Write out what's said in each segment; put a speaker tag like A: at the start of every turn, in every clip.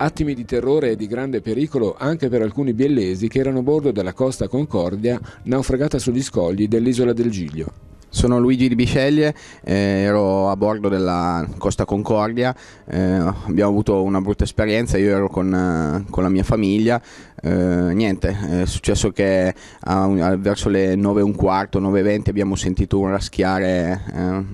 A: attimi di terrore e di grande pericolo anche per alcuni biellesi che erano a bordo della Costa Concordia, naufragata sugli scogli dell'isola del Giglio. Sono Luigi Di Bisceglie, eh, ero a bordo della Costa Concordia, eh, abbiamo avuto una brutta esperienza, io ero con, eh, con la mia famiglia, eh, niente, è successo che a, a, verso le 9 e un quarto, 9.20 abbiamo sentito un raschiare eh,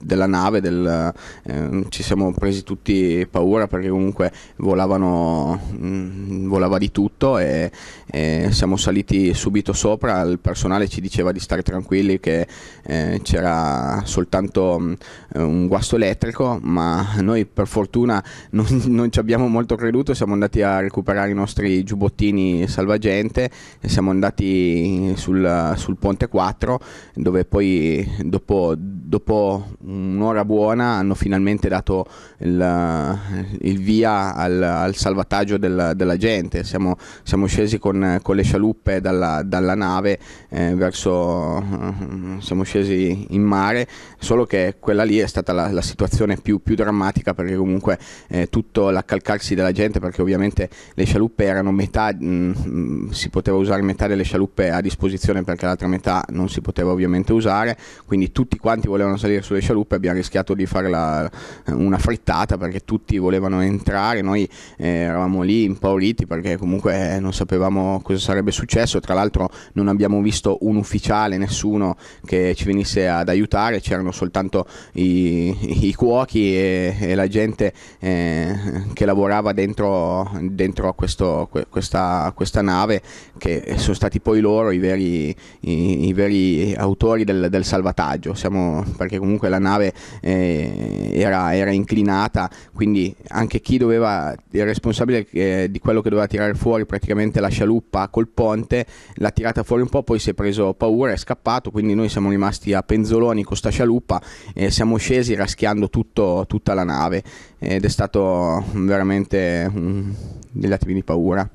A: della nave, del, eh, ci siamo presi tutti paura perché comunque volavano, mh, mm, volava di tutto e, e, siamo saliti subito sopra, il personale ci diceva di stare tranquilli che eh, c'era soltanto mh, mm, un guasto elettrico, ma noi per fortuna non, non ci abbiamo molto creduto, siamo andati a recuperare i nostri giubbottini montini salvagente siamo andati sul, sul ponte 4 dove poi dopo dopo un'ora buona hanno finalmente dato il, il via al, al salvataggio del, della gente, siamo, siamo scesi con, con, le scialuppe dalla, dalla nave eh, verso, eh, siamo scesi in mare, solo che quella lì è stata la, la situazione più, più, drammatica perché comunque eh, tutto l'accalcarsi della gente perché ovviamente le scialuppe erano metà, mh, mm, si poteva usare metà delle scialuppe a disposizione perché l'altra metà non si poteva ovviamente usare, quindi tutti quanti volevano salire sulle scialuppe abbiamo rischiato di farla una frittata perché tutti volevano entrare, noi eh, eravamo lì impauriti perché comunque eh, non sapevamo cosa sarebbe successo, tra l'altro non abbiamo visto un ufficiale, nessuno che ci venisse ad aiutare, c'erano soltanto i, i cuochi e, e, la gente eh, che lavorava dentro, dentro questo, questa, questa, nave che sono stati poi loro i veri, i, i veri autori del, del salvataggio. Siamo, perché comunque la nave eh, era, era, inclinata, quindi anche chi doveva, il responsabile eh, di quello che doveva tirare fuori praticamente la scialuppa col ponte, l'ha tirata fuori un po', poi si è preso paura, è scappato, quindi noi siamo rimasti a penzoloni con sta scialuppa e siamo scesi raschiando tutto, tutta la nave
B: ed è stato veramente um, degli attimi di paura.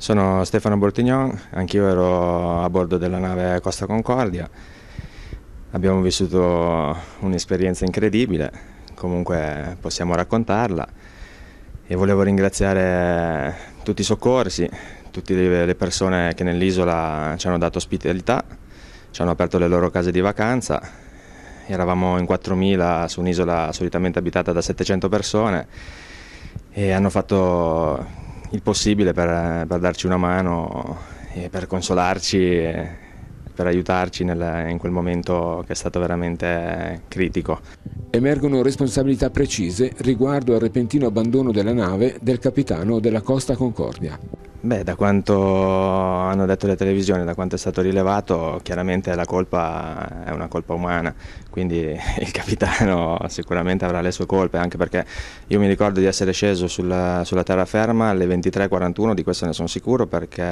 B: Sono Stefano Bortignon, anch'io ero a bordo della nave Costa Concordia Abbiamo vissuto un'esperienza incredibile, comunque possiamo raccontarla e volevo ringraziare tutti i soccorsi, tutte le persone che nell'isola ci hanno dato ospitalità, ci hanno aperto le loro case di vacanza, eravamo in 4.000 su un'isola solitamente abitata da 700 persone e hanno fatto il possibile per, per darci una mano e per consolarci. E, per aiutarci nel, in quel momento che è stato veramente critico. Emergono responsabilità precise riguardo al repentino abbandono della nave del capitano della Costa Concordia. Beh, da quanto hanno detto le televisioni, da quanto è stato rilevato, chiaramente la colpa è una colpa umana, quindi il capitano sicuramente avrà le sue colpe, anche perché io mi ricordo di essere sceso sulla, sulla terraferma alle 23.41, di questo ne sono sicuro perché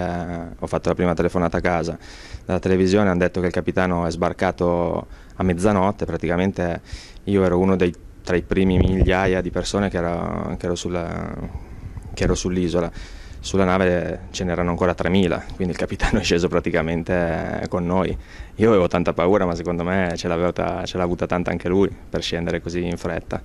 B: ho fatto la prima telefonata a casa. Dalla televisione hanno detto che il capitano è sbarcato a mezzanotte, praticamente io ero uno dei tra i primi migliaia di persone che ero, che ero sull'isola sulla nave ce n'erano ancora 3.000, quindi il capitano è sceso praticamente eh, con noi. Io avevo tanta paura, ma secondo me ce l'ha avuta, avuta tanta anche lui per scendere così in fretta.